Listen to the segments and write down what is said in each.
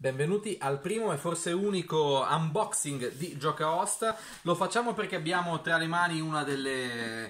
Benvenuti al primo e forse unico unboxing di Gioca Host. Lo facciamo perché abbiamo tra le mani una delle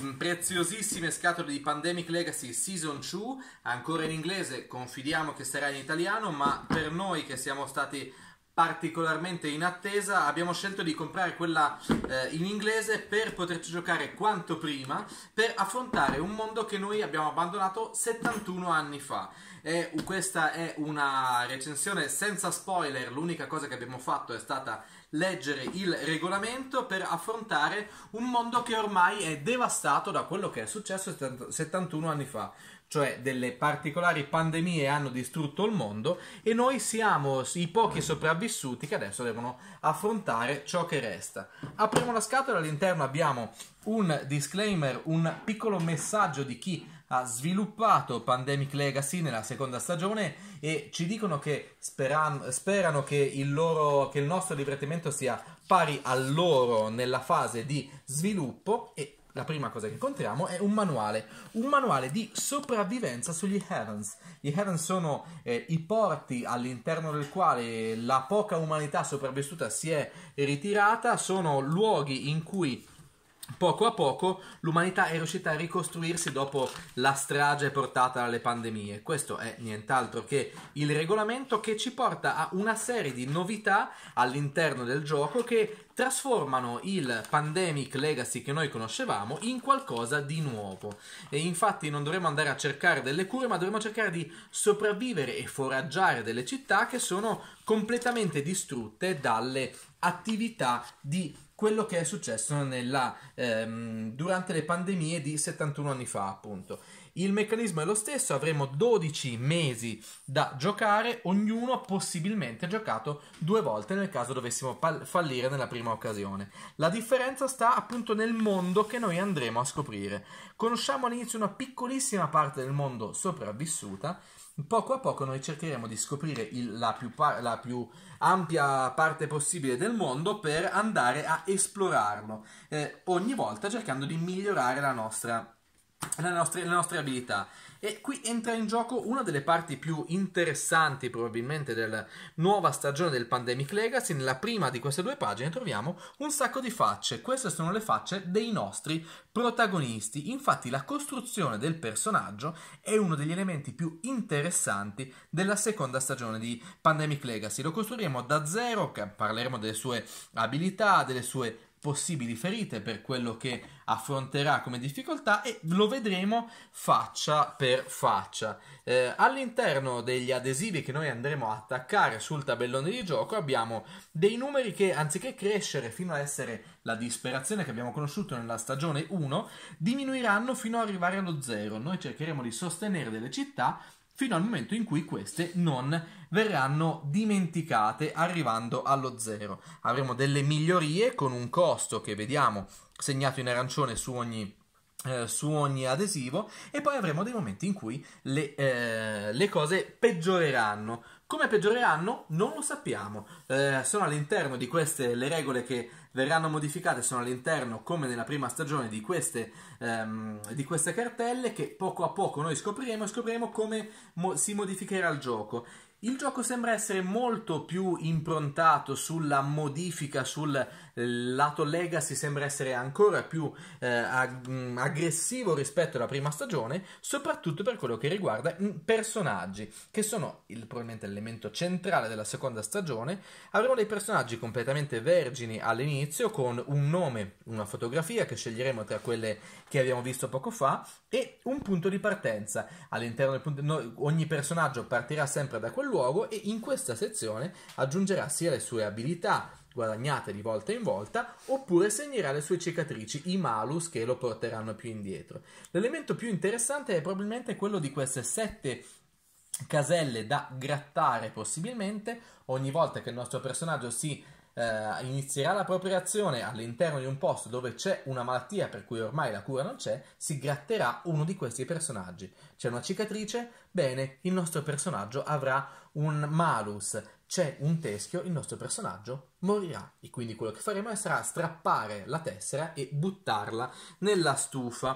mm, preziosissime scatole di Pandemic Legacy Season 2, ancora in inglese, confidiamo che sarà in italiano, ma per noi che siamo stati particolarmente in attesa abbiamo scelto di comprare quella eh, in inglese per poterci giocare quanto prima per affrontare un mondo che noi abbiamo abbandonato 71 anni fa e questa è una recensione senza spoiler l'unica cosa che abbiamo fatto è stata leggere il regolamento per affrontare un mondo che ormai è devastato da quello che è successo 71 anni fa cioè delle particolari pandemie hanno distrutto il mondo e noi siamo i pochi sopravvissuti che adesso devono affrontare ciò che resta. Apriamo la scatola, all'interno abbiamo un disclaimer, un piccolo messaggio di chi ha sviluppato Pandemic Legacy nella seconda stagione e ci dicono che speran- sperano che il, loro, che il nostro divertimento sia pari a loro nella fase di sviluppo e la prima cosa che incontriamo è un manuale, un manuale di sopravvivenza sugli Heavens. Gli Heavens sono eh, i porti all'interno del quale la poca umanità sopravvissuta si è ritirata, sono luoghi in cui poco a poco l'umanità è riuscita a ricostruirsi dopo la strage portata dalle pandemie. Questo è nient'altro che il regolamento che ci porta a una serie di novità all'interno del gioco che trasformano il Pandemic Legacy che noi conoscevamo in qualcosa di nuovo. E infatti non dovremo andare a cercare delle cure, ma dovremo cercare di sopravvivere e foraggiare delle città che sono completamente distrutte dalle attività di quello che è successo nella, ehm, durante le pandemie di 71 anni fa, appunto. Il meccanismo è lo stesso, avremo 12 mesi da giocare, ognuno possibilmente giocato due volte nel caso dovessimo fallire nella prima occasione. La differenza sta appunto nel mondo che noi andremo a scoprire. Conosciamo all'inizio una piccolissima parte del mondo sopravvissuta. Poco a poco noi cercheremo di scoprire il, la, più par- la, più ampia parte possibile del mondo per andare a esplorarlo, eh, ogni volta cercando di migliorare la nostra le nostre, le nostre abilità. E qui entra in gioco una delle parti più interessanti probabilmente della nuova stagione del Pandemic Legacy. Nella prima di queste due pagine troviamo un sacco di facce. Queste sono le facce dei nostri protagonisti. Infatti la costruzione del personaggio è uno degli elementi più interessanti della seconda stagione di Pandemic Legacy. Lo costruiremo da zero, parleremo delle sue abilità, delle sue possibili ferite per quello che affronterà come difficoltà e lo vedremo faccia per faccia. Eh, all'interno degli adesivi che noi andremo a attaccare sul tabellone di gioco abbiamo dei numeri che anziché crescere fino a essere la disperazione che abbiamo conosciuto nella stagione 1, diminuiranno fino ad arrivare allo 0. Noi cercheremo di sostenere delle città fino al momento in cui queste non verranno dimenticate arrivando allo zero. Avremo delle migliorie con un costo che vediamo segnato in arancione su ogni eh, su ogni adesivo e poi avremo dei momenti in cui le, eh, le cose peggioreranno come peggioreranno non lo sappiamo eh, sono all'interno di queste le regole che verranno modificate, sono all'interno come nella prima stagione di queste, ehm, di queste cartelle che poco a poco noi scopriremo e scopriremo come mo- si modificherà il gioco. Il gioco sembra essere molto più improntato sulla modifica, sul lato legacy sembra essere ancora più eh, ag- mm, aggressivo rispetto alla prima stagione, soprattutto per quello che riguarda i personaggi, che sono il, probabilmente l'elemento centrale della seconda stagione. Avremo dei personaggi completamente vergini all'inizio, con un nome, una fotografia che sceglieremo tra quelle che abbiamo visto poco fa, e un punto di partenza. All'interno del punto, no, ogni personaggio partirà sempre da quel luogo e in questa sezione aggiungerà sia le sue abilità guadagnate di volta in volta, oppure segnerà le sue cicatrici, i malus che lo porteranno più indietro. L'elemento più interessante è probabilmente quello di queste sette caselle da grattare possibilmente ogni volta che il nostro personaggio si eh, inizierà la propria azione all'interno di un posto dove c'è una malattia per cui ormai la cura non c'è, si gratterà uno di questi personaggi. C'è una cicatrice? Bene, il nostro personaggio avrà un malus. C'è un teschio, il nostro personaggio morirà. E quindi quello che faremo sarà strappare la tessera e buttarla nella stufa.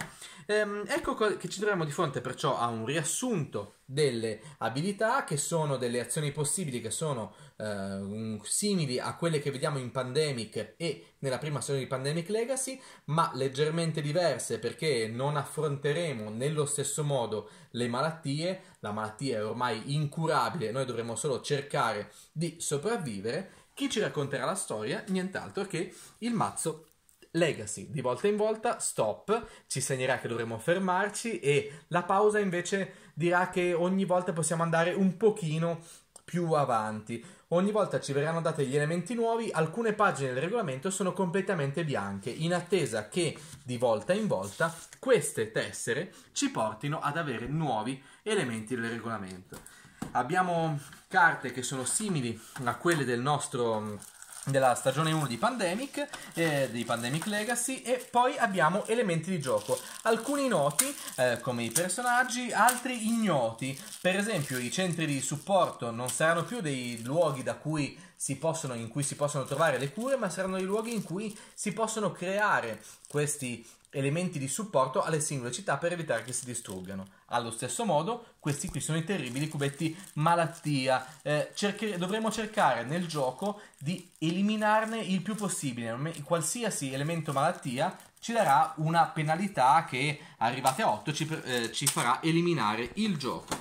Ehm, ecco che ci troviamo di fronte perciò a un riassunto delle abilità che sono delle azioni possibili che sono eh, simili a quelle che vediamo in Pandemic e nella prima storia di Pandemic Legacy, ma leggermente diverse perché non affronteremo nello stesso modo le malattie, la malattia è ormai incurabile, noi dovremo solo cercare di sopravvivere chi ci racconterà la storia? Nient'altro che il mazzo Legacy. Di volta in volta, stop, ci segnerà che dovremo fermarci e la pausa invece dirà che ogni volta possiamo andare un pochino più avanti. Ogni volta ci verranno dati gli elementi nuovi, alcune pagine del regolamento sono completamente bianche, in attesa che di volta in volta queste tessere ci portino ad avere nuovi elementi del regolamento. Abbiamo carte che sono simili a quelle del nostro mm, della stagione 1 di Pandemic, eh, di Pandemic Legacy e poi abbiamo elementi di gioco, alcuni noti eh, come i personaggi, altri ignoti, per esempio i centri di supporto non saranno più dei luoghi da cui possono, in cui si possono trovare le cure, ma saranno i luoghi in cui si possono creare questi elementi di supporto alle singole città per evitare che si distruggano. Allo stesso modo, questi qui sono i terribili cubetti malattia. Eh, cerchere, dovremo cercare nel gioco di eliminarne il più possibile. Qualsiasi elemento malattia ci darà una penalità che, arrivate a 8, ci, eh, ci farà eliminare il gioco.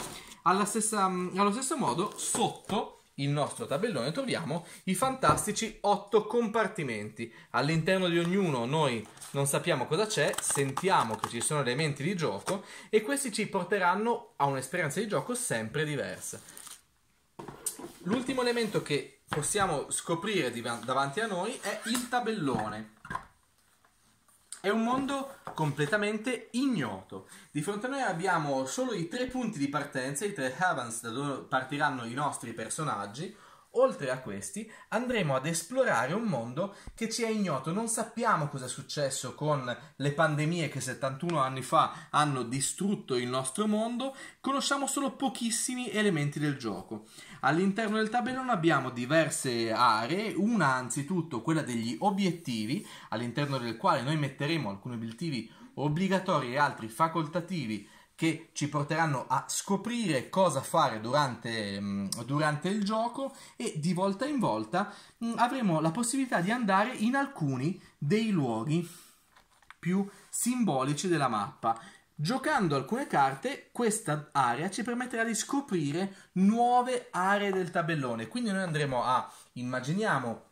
Stessa, mm, allo stesso modo, sotto il nostro tabellone troviamo i fantastici otto compartimenti. All'interno di ognuno noi non sappiamo cosa c'è, sentiamo che ci sono elementi di gioco e questi ci porteranno a un'esperienza di gioco sempre diversa. L'ultimo elemento che possiamo scoprire davanti a noi è il tabellone. È un mondo completamente ignoto. Di fronte a noi abbiamo solo i tre punti di partenza, i tre heavens da dove partiranno i nostri personaggi Oltre a questi, andremo ad esplorare un mondo che ci è ignoto, non sappiamo cosa è successo con le pandemie che 71 anni fa hanno distrutto il nostro mondo, conosciamo solo pochissimi elementi del gioco. All'interno del tabellone abbiamo diverse aree, una anzitutto quella degli obiettivi, all'interno del quale noi metteremo alcuni obiettivi obbligatori e altri facoltativi che ci porteranno a scoprire cosa fare durante, mm, durante il gioco e di volta in volta mm, avremo la possibilità di andare in alcuni dei luoghi più simbolici della mappa. Giocando alcune carte, questa area ci permetterà di scoprire nuove aree del tabellone. Quindi noi andremo a, immaginiamo,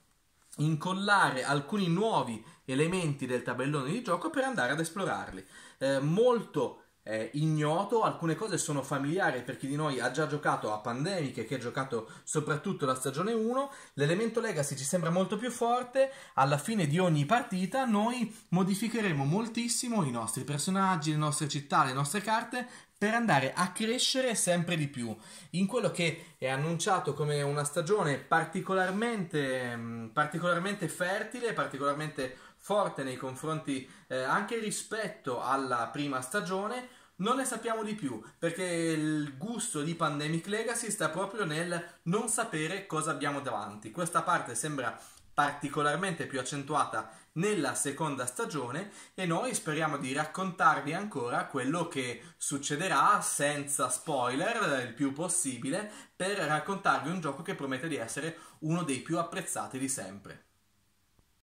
incollare alcuni nuovi elementi del tabellone di gioco per andare ad esplorarli. Eh, molto eh, ignoto, alcune cose sono familiari per chi di noi ha già giocato a Pandemic e che ha giocato soprattutto la stagione 1, l'elemento legacy ci sembra molto più forte, alla fine di ogni partita noi modificheremo moltissimo i nostri personaggi, le nostre città, le nostre carte per andare a crescere sempre di più in quello che è annunciato come una stagione particolarmente, mm, particolarmente fertile, particolarmente forte nei confronti eh, anche rispetto alla prima stagione. Non ne sappiamo di più perché il gusto di Pandemic Legacy sta proprio nel non sapere cosa abbiamo davanti. Questa parte sembra particolarmente più accentuata nella seconda stagione e noi speriamo di raccontarvi ancora quello che succederà senza spoiler il più possibile per raccontarvi un gioco che promette di essere uno dei più apprezzati di sempre.